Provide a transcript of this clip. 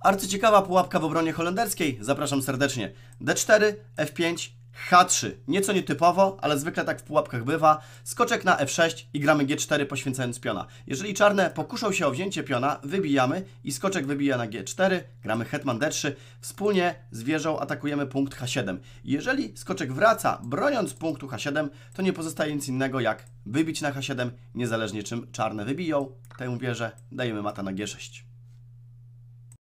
Arcyciekawa pułapka w obronie holenderskiej. Zapraszam serdecznie. D4, F5, H3. Nieco nietypowo, ale zwykle tak w pułapkach bywa. Skoczek na F6 i gramy G4 poświęcając piona. Jeżeli czarne pokuszą się o wzięcie piona, wybijamy i skoczek wybija na G4, gramy hetman D3. Wspólnie z wieżą atakujemy punkt H7. Jeżeli skoczek wraca broniąc punktu H7, to nie pozostaje nic innego jak wybić na H7, niezależnie czym czarne wybiją tę wieżę, dajemy mata na G6.